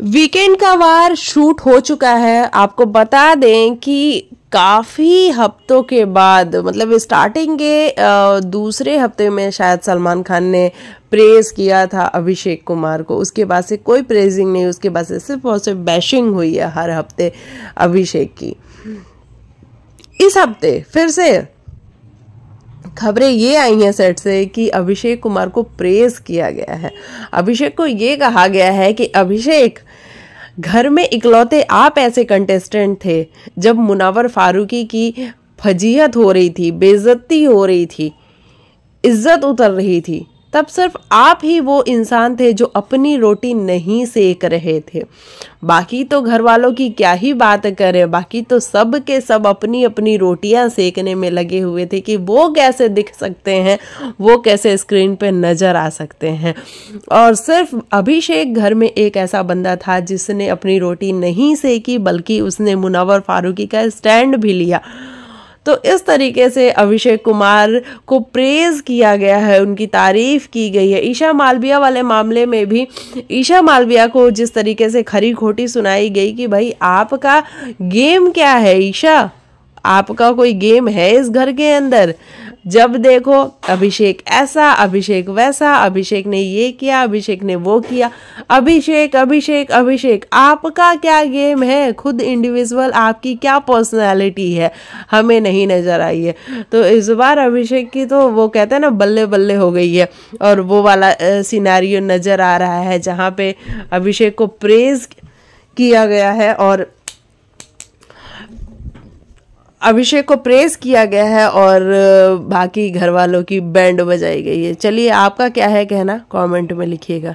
weekend का वार shoot हो चुका है आपको बता दें कि काफ़ी हफ्तों के बाद मतलब स्टार्टिंग के दूसरे हफ्ते में शायद सलमान खान ने प्रेज किया था अभिषेक कुमार को उसके बाद से कोई प्रेजिंग नहीं उसके बाद से सिर्फ और सिर्फ बैशिंग हुई है हर हफ्ते अभिषेक की इस हफ्ते फिर से खबरें ये आई हैं सेट से कि अभिषेक कुमार को प्रेस किया गया है अभिषेक को ये कहा गया है कि अभिषेक घर में इकलौते आप ऐसे कंटेस्टेंट थे जब मुनावर फारूकी की फजीहत हो रही थी बेजती हो रही थी इज्जत उतर रही थी तब सिर्फ आप ही वो इंसान थे जो अपनी रोटी नहीं सेक रहे थे बाकी तो घर वालों की क्या ही बात करें बाकी तो सब के सब अपनी अपनी रोटियां सेकने में लगे हुए थे कि वो कैसे दिख सकते हैं वो कैसे स्क्रीन पे नज़र आ सकते हैं और सिर्फ अभिषेक घर में एक ऐसा बंदा था जिसने अपनी रोटी नहीं सेकी बल्कि उसने मुनावर फारूकी का स्टैंड भी लिया तो इस तरीके से अभिषेक कुमार को प्रेज़ किया गया है उनकी तारीफ़ की गई है ईशा मालविया वाले मामले में भी ईशा मालविया को जिस तरीके से खरी खोटी सुनाई गई कि भाई आपका गेम क्या है ईशा आपका कोई गेम है इस घर के अंदर जब देखो अभिषेक ऐसा अभिषेक वैसा अभिषेक ने ये किया अभिषेक ने वो किया अभिषेक अभिषेक अभिषेक आपका क्या गेम है खुद इंडिविजुअल आपकी क्या पर्सनालिटी है हमें नहीं नज़र आई है तो इस बार अभिषेक की तो वो कहते हैं ना बल्ले बल्ले हो गई है और वो वाला सिनेरियो नज़र आ रहा है जहाँ पे अभिषेक को प्रेज़ किया गया है और अभिषेक को प्रेस किया गया है और बाकी घर वालों की बैंड बजाई गई है चलिए आपका क्या है कहना कमेंट में लिखिएगा